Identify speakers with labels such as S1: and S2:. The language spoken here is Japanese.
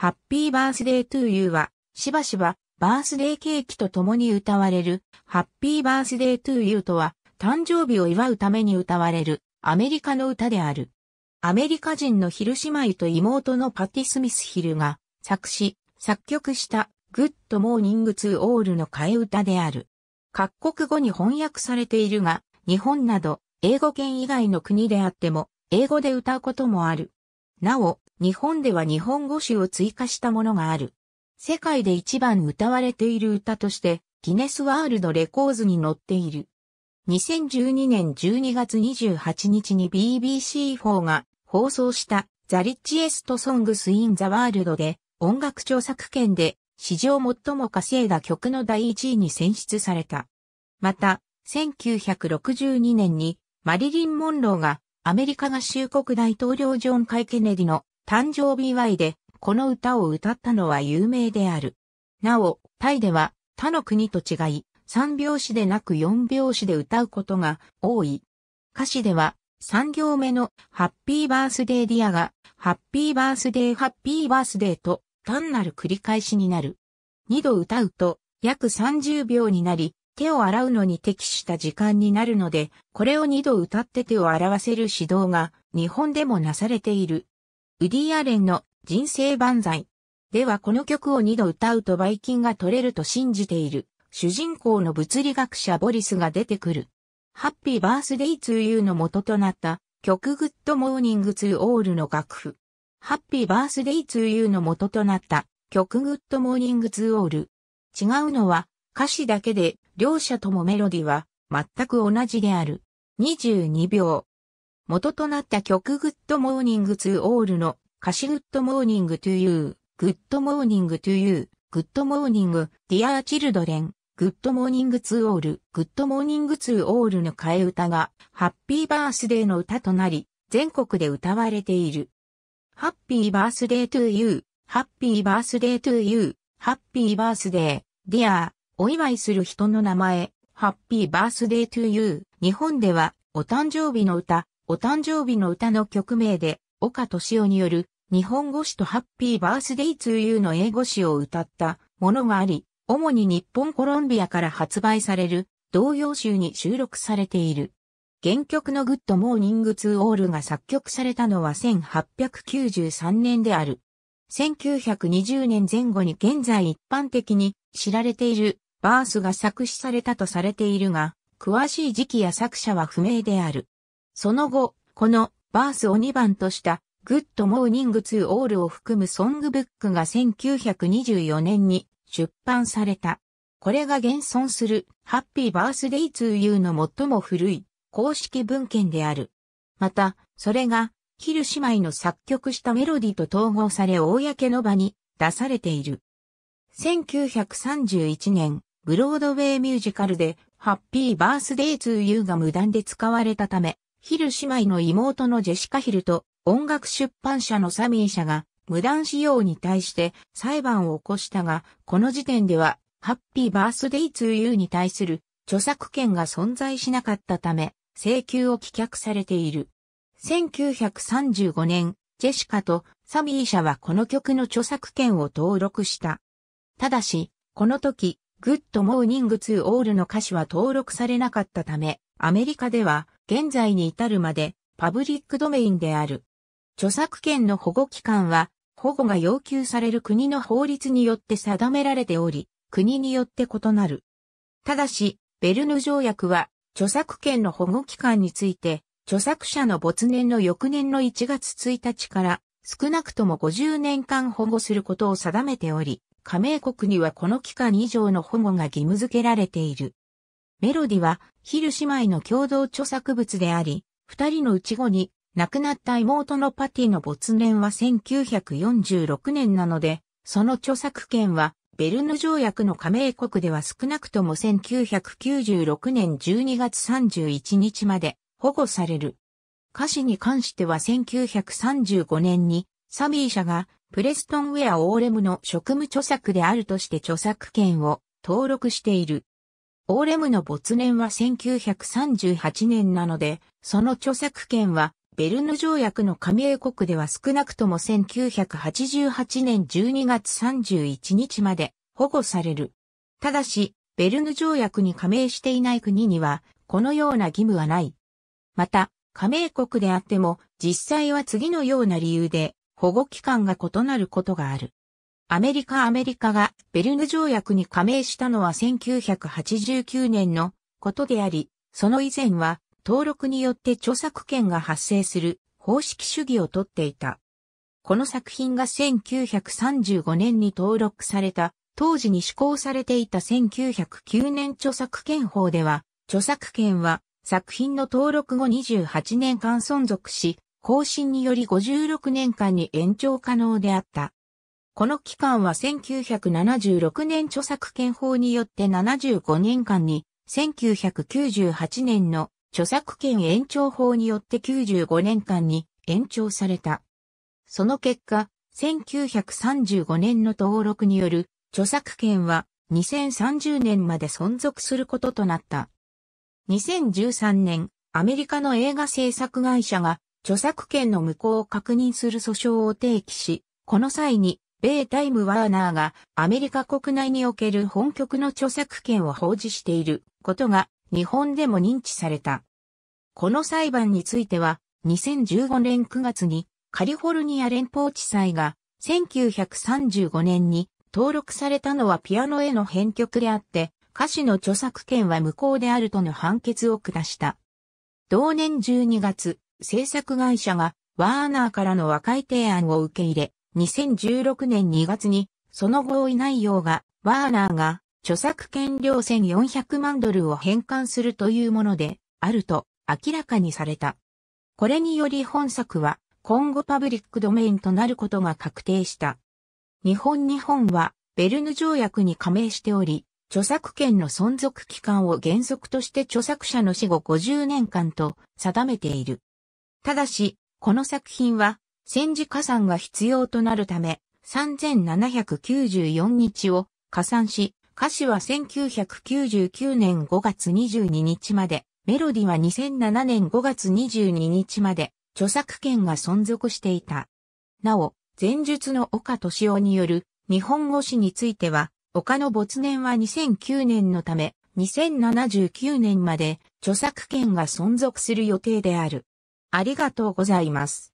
S1: ハッピーバースデートゥーユーは、しばしば、バースデーケーキと共に歌われる、ハッピーバースデートゥーユーとは、誕生日を祝うために歌われる、アメリカの歌である。アメリカ人のヒル姉妹と妹のパティ・スミス・ヒルが、作詞、作曲した、グッド・モーニング・ツー・オールの替え歌である。各国語に翻訳されているが、日本など、英語圏以外の国であっても、英語で歌うこともある。なお、日本では日本語詞を追加したものがある。世界で一番歌われている歌として、ギネスワールドレコーズに載っている。2012年12月28日に BBC4 が放送したザ・リッチエスト・ソングス・イン・ザ・ワールドで音楽著作権で史上最も稼いだ曲の第1位に選出された。また、1962年にマリリン・モンローがアメリカ合衆国大統領ジョン・カイ・ケネディの誕生日祝いで、この歌を歌ったのは有名である。なお、タイでは他の国と違い、三拍子でなく四拍子で歌うことが多い。歌詞では、三行目のハッピーバースデーディアが、ハッピーバースデーハッピーバースデーと単なる繰り返しになる。二度歌うと約30秒になり、手を洗うのに適した時間になるので、これを二度歌って手を洗わせる指導が日本でもなされている。ウディ・アレンの人生万歳。ではこの曲を二度歌うとバイキンが取れると信じている。主人公の物理学者ボリスが出てくる。ハッピーバースデイツーユーの元となった曲グッドモーニングツーオールの楽譜。ハッピーバースデイツーユーの元となった曲グッドモーニングツーオール。違うのは歌詞だけで両者ともメロディは全く同じである。22秒。元となった曲 Good Morning to All の歌詞 Good Morning to You, Good Morning to You, Good Morning, Dear Children, Good Morning to All, Good Morning to All の替え歌がハッピーバースデーの歌となり、全国で歌われている。ハッピーバースデー to you, ハッピーバースデー to you, ハッピーバースデー、Dear、お祝いする人の名前、ハッピーバースデー to you。日本ではお誕生日の歌、お誕生日の歌の曲名で、岡敏夫による、日本語詞とハッピーバースデイツーユーの英語詞を歌ったものがあり、主に日本コロンビアから発売される同様集に収録されている。原曲のグッドモーニングツーオールが作曲されたのは1893年である。1920年前後に現在一般的に知られているバースが作詞されたとされているが、詳しい時期や作者は不明である。その後、このバースを2番としたグッドモーニングツーオールを含むソングブックが1924年に出版された。これが現存するハッピーバースデイツーユーの最も古い公式文献である。また、それがキル姉妹の作曲したメロディと統合され公の場に出されている。1931年、ブロードウェイミュージカルでハッピーバースデイツーユーが無断で使われたため、ヒル姉妹の妹のジェシカ・ヒルと音楽出版社のサミー社が無断使用に対して裁判を起こしたが、この時点ではハッピーバースデイツーユーに対する著作権が存在しなかったため、請求を棄却されている。1935年、ジェシカとサミー社はこの曲の著作権を登録した。ただし、この時、Good Morning to All の歌詞は登録されなかったため、アメリカでは現在に至るまでパブリックドメインである。著作権の保護期間は、保護が要求される国の法律によって定められており、国によって異なる。ただし、ベルヌ条約は、著作権の保護期間について、著作者の没年の翌年の1月1日から、少なくとも50年間保護することを定めており、加盟国にはこの期間以上の保護が義務付けられている。メロディはヒル姉妹の共同著作物であり、二人のうち後に亡くなった妹のパティの没年は1946年なので、その著作権はベルヌ条約の加盟国では少なくとも1996年12月31日まで保護される。歌詞に関しては1935年にサビー社がプレストンウェアオーレムの職務著作であるとして著作権を登録している。オーレムの没年は1938年なので、その著作権は、ベルヌ条約の加盟国では少なくとも1988年12月31日まで保護される。ただし、ベルヌ条約に加盟していない国には、このような義務はない。また、加盟国であっても、実際は次のような理由で、保護期間が異なることがある。アメリカアメリカがベルヌ条約に加盟したのは1989年のことであり、その以前は登録によって著作権が発生する方式主義をとっていた。この作品が1935年に登録された、当時に施行されていた1909年著作権法では、著作権は作品の登録後28年間存続し、更新により56年間に延長可能であった。この期間は1976年著作権法によって75年間に、1998年の著作権延長法によって95年間に延長された。その結果、1935年の登録による著作権は2030年まで存続することとなった。2013年、アメリカの映画制作会社が著作権の無効を確認する訴訟を提起し、この際に、米タイムワーナーがアメリカ国内における本局の著作権を放置していることが日本でも認知された。この裁判については、2015年9月にカリフォルニア連邦地裁が1935年に登録されたのはピアノへの編曲であって、歌詞の著作権は無効であるとの判決を下した。同年12月、制作会社がワーナーからの和解提案を受け入れ、2016年2月にその合意内容がワーナーが著作権料1400万ドルを返還するというものであると明らかにされた。これにより本作は今後パブリックドメインとなることが確定した。日本日本はベルヌ条約に加盟しており、著作権の存続期間を原則として著作者の死後50年間と定めている。ただし、この作品は、戦時加算が必要となるため、3794日を加算し、歌詞は1999年5月22日まで、メロディは2007年5月22日まで、著作権が存続していた。なお、前述の岡敏夫による日本語詞については、岡の没年は2009年のため、2079年まで著作権が存続する予定である。ありがとうございます。